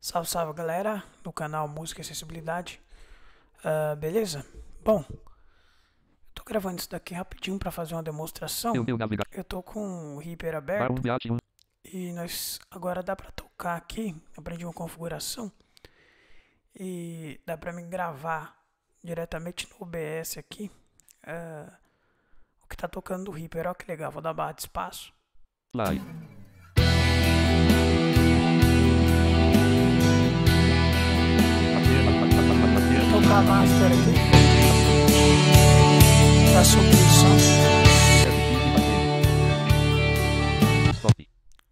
Salve, salve galera do canal Música e Acessibilidade. Uh, beleza? Bom, eu tô gravando isso daqui rapidinho para fazer uma demonstração. Eu tô com o Reaper aberto e nós agora dá para tocar aqui. Aprendi uma configuração e dá para me gravar diretamente no OBS aqui uh, o que tá tocando do Reaper. Olha que legal, vou dar barra de espaço. Live.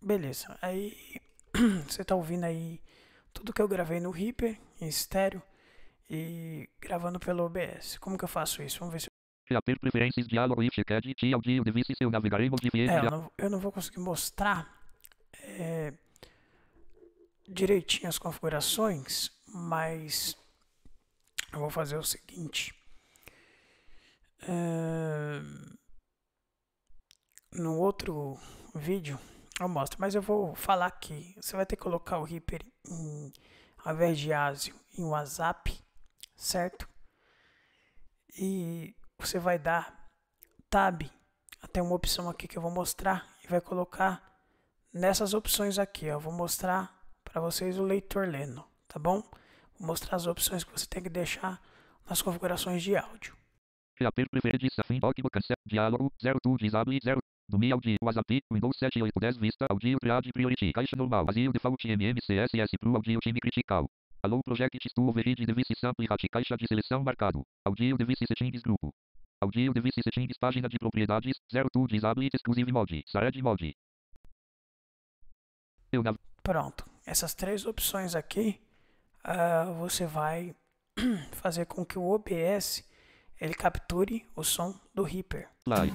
Beleza, aí você tá ouvindo aí tudo que eu gravei no Reaper, em estéreo, e gravando pelo OBS. Como que eu faço isso? Vamos ver se reabrir preferências É, eu não, eu não vou conseguir mostrar é, direitinho as configurações, mas eu vou fazer o seguinte. É... No outro vídeo eu mostro, mas eu vou falar aqui. Você vai ter que colocar o Reaper em, ao invés de ASIO em WhatsApp, certo? E você vai dar Tab até uma opção aqui que eu vou mostrar e vai colocar nessas opções aqui. Ó. Eu vou mostrar para vocês o leitor lendo, tá bom? Vou mostrar as opções que você tem que deixar nas configurações de áudio. Reaper preferências, fim, óculo, cancel, diálogo, 0, tu, desable, 0. Do Mi Audio, WhatsApp, Windows 7, 8, 10, Vista, Audio, Triad, Priority, Caixa Normal, Vazio, Default, MMCSS, Pro, Audio, Time Critical. Alô, Project, Stu, Override, Device, Sample, Hat, Caixa de Seleção, Marcado. Audio, Device, Settings, Grupo. Audio, Device, Settings, Página de Propriedades, 0, Tu, Disable, Exclusive Mode, Sared Mode. Pronto. Essas três opções aqui uh, você vai fazer com que o OBS ele capture o som do Reaper. Live.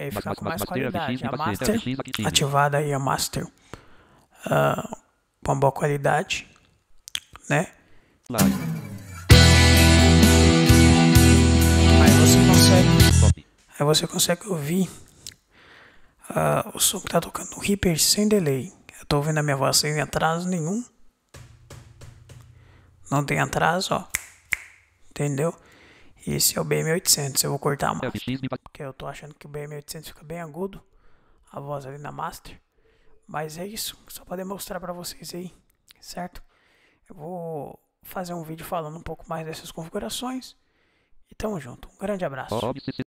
E aí fica com mais qualidade. A master, ativada aí a master. Uh, com boa qualidade, né? Aí você consegue, aí você consegue ouvir Uh, o som que tá tocando no Reaper sem delay. Eu tô ouvindo a minha voz sem atraso nenhum. Não tem atraso, ó. Entendeu? Esse é o BM800. Eu vou cortar mais. Porque eu tô achando que o BM800 fica bem agudo. A voz ali na master. Mas é isso. Só pra demonstrar pra vocês aí. Certo? Eu vou fazer um vídeo falando um pouco mais dessas configurações. E tamo junto. Um grande abraço.